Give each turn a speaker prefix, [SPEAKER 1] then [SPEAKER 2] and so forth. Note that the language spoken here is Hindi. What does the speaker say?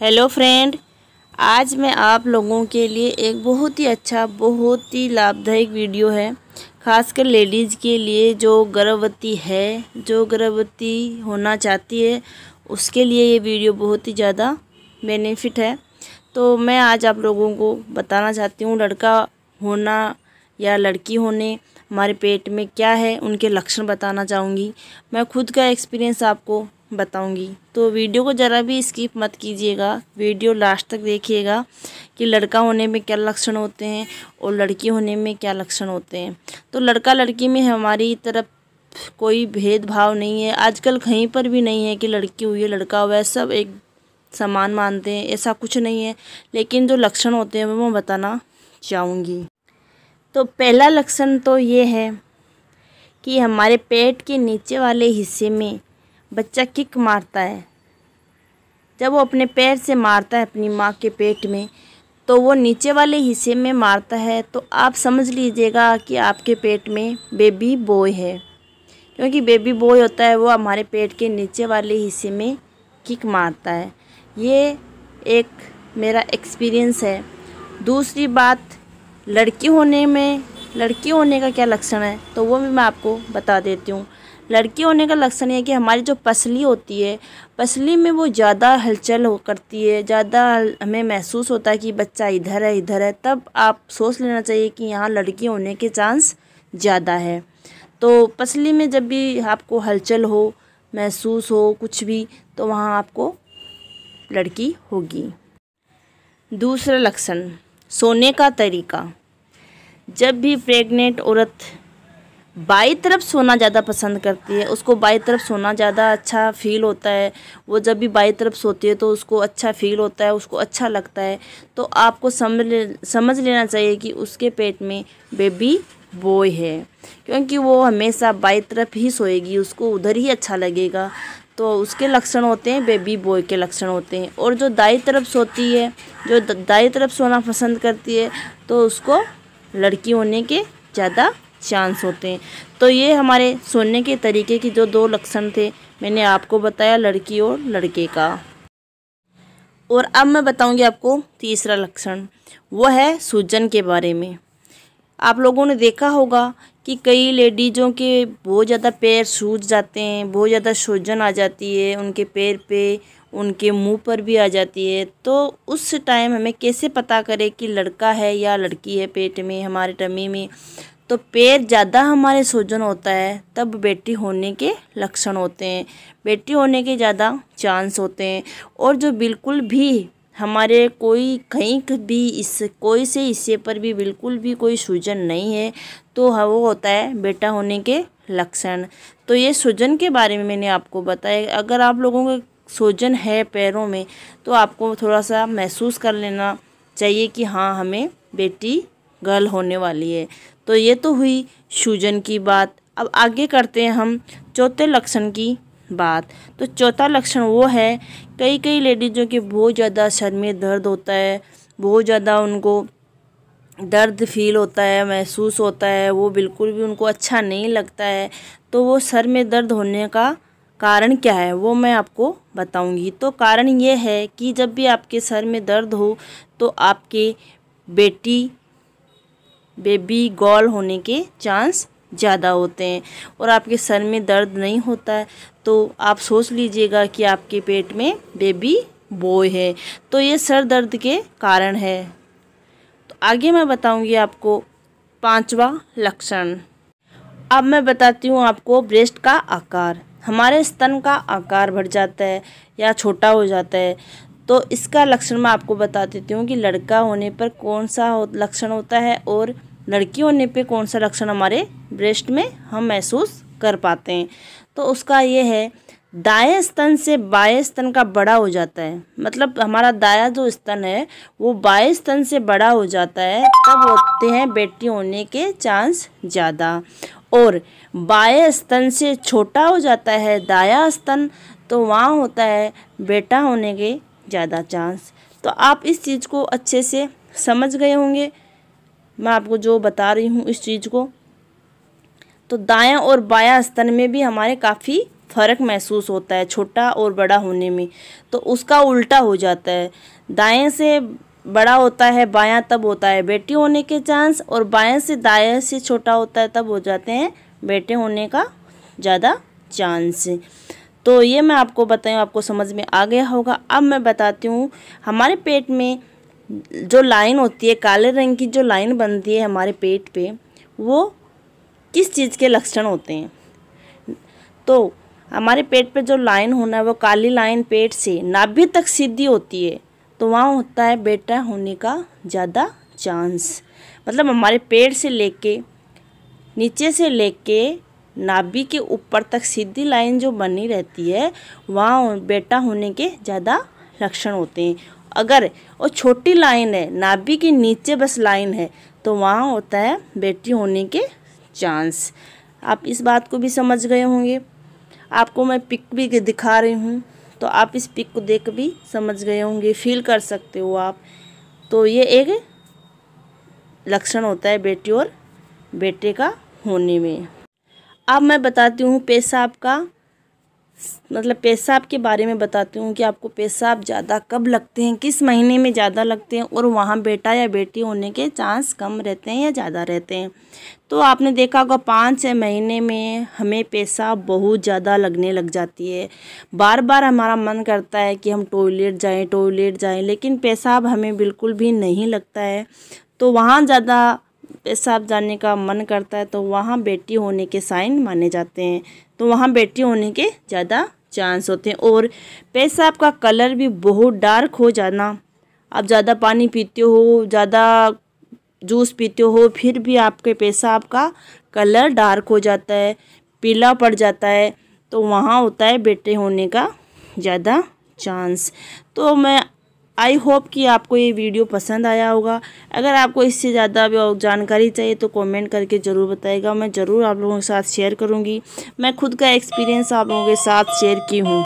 [SPEAKER 1] हेलो फ्रेंड आज मैं आप लोगों के लिए एक बहुत ही अच्छा बहुत ही लाभदायक वीडियो है खासकर लेडीज़ के लिए जो गर्भवती है जो गर्भवती होना चाहती है उसके लिए ये वीडियो बहुत ही ज़्यादा बेनिफिट है तो मैं आज आप लोगों को बताना चाहती हूँ लड़का होना या लड़की होने हमारे पेट में क्या है उनके लक्षण बताना चाहूँगी मैं खुद का एक्सपीरियंस आपको बताऊंगी तो वीडियो को ज़रा भी स्किप मत कीजिएगा वीडियो लास्ट तक देखिएगा कि लड़का होने में क्या लक्षण होते हैं और लड़की होने में क्या लक्षण होते हैं तो लड़का लड़की में हमारी तरफ कोई भेदभाव नहीं है आजकल कहीं पर भी नहीं है कि लड़की हुई है लड़का हुआ है सब एक समान मानते हैं ऐसा कुछ नहीं है लेकिन जो लक्षण होते हैं वो मैं बताना चाहूँगी तो पहला लक्षण तो ये है कि हमारे पेट के नीचे वाले हिस्से में बच्चा किक मारता है जब वो अपने पैर से मारता है अपनी माँ के पेट में तो वो नीचे वाले हिस्से में मारता है तो आप समझ लीजिएगा कि आपके पेट में बेबी बॉय है क्योंकि बेबी बॉय होता है वो हमारे पेट के नीचे वाले हिस्से में किक मारता है ये एक मेरा एक्सपीरियंस है दूसरी बात लड़की होने में लड़की होने का क्या लक्षण है तो वो भी मैं आपको बता देती हूँ लड़के होने का लक्षण है कि हमारी जो पसली होती है पसली में वो ज़्यादा हलचल हो करती है ज़्यादा हमें महसूस होता है कि बच्चा इधर है इधर है तब आप सोच लेना चाहिए कि यहाँ लड़के होने के चांस ज़्यादा है तो पसली में जब भी आपको हलचल हो महसूस हो कुछ भी तो वहाँ आपको लड़की होगी दूसरा लक्षण सोने का तरीका जब भी प्रेग्नेंट औरत बाई तरफ सोना ज़्यादा पसंद करती है उसको बाई तरफ सोना ज़्यादा अच्छा फील होता है वो जब भी बाई तरफ सोती है तो उसको अच्छा फील होता है उसको अच्छा लगता है तो आपको समझ ले, समझ लेना चाहिए कि उसके पेट में बेबी बॉय है क्योंकि वो हमेशा बाई तरफ ही सोएगी उसको उधर ही अच्छा लगेगा तो उसके लक्षण होते हैं बेबी बॉय के लक्षण होते हैं और जो दाई तरफ सोती है जो दाई तरफ सोना पसंद करती है तो उसको लड़की होने के ज़्यादा चांस होते हैं तो ये हमारे सोने के तरीके के जो दो लक्षण थे मैंने आपको बताया लड़की और लड़के का और अब मैं बताऊंगी आपको तीसरा लक्षण वो है सूजन के बारे में आप लोगों ने देखा होगा कि कई लेडीजों के बहुत ज़्यादा पैर सूज जाते हैं बहुत ज़्यादा सूजन आ जाती है उनके पैर पे उनके मुंह पर भी आ जाती है तो उस टाइम हमें कैसे पता करें कि लड़का है या लड़की है पेट में हमारे टमी में तो पैर ज़्यादा हमारे सूजन होता है तब बेटी होने के लक्षण होते हैं बेटी होने के ज़्यादा चांस होते हैं और जो बिल्कुल भी हमारे कोई कहीं भी इस कोई से हिस्से पर भी बिल्कुल भी कोई सूजन नहीं है तो हाँ, वो होता है बेटा होने के लक्षण तो ये सूजन के बारे में मैंने आपको बताया अगर आप लोगों के सूजन है पैरों में तो आपको थोड़ा सा महसूस कर लेना चाहिए कि हाँ हमें बेटी गर्ल होने वाली है तो ये तो हुई सूजन की बात अब आगे करते हैं हम चौथे लक्षण की बात तो चौथा लक्षण वो है कई कई लेडीज़ों के बहुत ज़्यादा सर में दर्द होता है बहुत ज़्यादा उनको दर्द फील होता है महसूस होता है वो बिल्कुल भी उनको अच्छा नहीं लगता है तो वो सर में दर्द होने का कारण क्या है वो मैं आपको बताऊंगी तो कारण ये है कि जब भी आपके सर में दर्द हो तो आपके बेटी बेबी गॉल होने के चांस ज़्यादा होते हैं और आपके सर में दर्द नहीं होता है तो आप सोच लीजिएगा कि आपके पेट में बेबी बॉय है तो ये सर दर्द के कारण है तो आगे मैं बताऊंगी आपको पांचवा लक्षण अब मैं बताती हूँ आपको ब्रेस्ट का आकार हमारे स्तन का आकार बढ़ जाता है या छोटा हो जाता है तो इसका लक्षण मैं आपको बता देती हूँ कि लड़का होने पर कौन सा हो, लक्षण होता है और लड़की होने पे कौन सा लक्षण हमारे ब्रेस्ट में हम महसूस कर पाते हैं तो उसका ये है दाएं स्तन से बाएं स्तन का बड़ा हो जाता है मतलब हमारा दाया जो स्तन है वो बाएं स्तन से बड़ा हो जाता है तब होते हैं बेटी होने के चांस ज़्यादा और बाएं स्तन से छोटा हो जाता है दाया स्तन तो वहाँ होता है बेटा होने के ज़्यादा चांस तो आप इस चीज़ को अच्छे से समझ गए होंगे मैं आपको जो बता रही हूँ इस चीज़ को तो दायां और बायां स्तन में भी हमारे काफ़ी फ़र्क महसूस होता है छोटा और बड़ा होने में तो उसका उल्टा हो जाता है दाएं से बड़ा होता है बायां तब होता है बेटी होने के चांस और बाएं से दाएं से छोटा होता है तब हो जाते हैं बेटे होने का ज़्यादा चांस तो ये मैं आपको बताऊँ आपको समझ में आ गया होगा अब मैं बताती हूँ हमारे पेट में जो लाइन होती है काले रंग की जो लाइन बनती है हमारे पेट पे वो किस चीज़ के लक्षण होते हैं तो हमारे पेट पे जो लाइन होना है वो काली लाइन पेट से नाभि तक सीधी होती है तो वहाँ होता है बेटा होने का ज़्यादा चांस मतलब हमारे पेट से लेके नीचे से लेके नाभि के ऊपर तक सीधी लाइन जो बनी रहती है वहाँ बेटा होने के ज़्यादा लक्षण होते हैं अगर वो छोटी लाइन है नाभि के नीचे बस लाइन है तो वहाँ होता है बेटी होने के चांस आप इस बात को भी समझ गए होंगे आपको मैं पिक भी दिखा रही हूँ तो आप इस पिक को देख भी समझ गए होंगे फील कर सकते हो आप तो ये एक लक्षण होता है बेटी और बेटे का होने में अब मैं बताती हूँ पेशाब का मतलब पेशाब के बारे में बताती हूँ कि आपको पेशाब ज़्यादा कब लगते हैं किस महीने में ज़्यादा लगते हैं और वहाँ बेटा या बेटी होने के चांस कम रहते हैं या ज़्यादा रहते हैं तो आपने देखा होगा पाँच छः महीने में हमें पेशाब बहुत ज़्यादा लगने लग जाती है बार बार हमारा मन करता है कि हम टॉयलेट जाएँ टॉयलेट जाएँ लेकिन पेशाब हमें बिल्कुल भी नहीं लगता है तो वहाँ ज़्यादा पेशाब जाने का मन करता है तो वहाँ बेटी होने के साइन माने जाते हैं तो वहाँ बेटी होने के ज़्यादा चांस होते हैं और पेशाब का कलर भी बहुत डार्क हो जाना आप ज़्यादा पानी पीते हो ज़्यादा जूस पीते हो फिर भी आपके पेशाब का कलर डार्क हो जाता है पीला पड़ जाता है तो वहाँ होता है बेटे होने का ज़्यादा चांस तो मैं आई होप कि आपको ये वीडियो पसंद आया होगा अगर आपको इससे ज़्यादा जानकारी चाहिए तो कमेंट करके ज़रूर बताएगा मैं ज़रूर आप लोगों के साथ शेयर करूँगी मैं खुद का एक्सपीरियंस आप लोगों के साथ शेयर की हूँ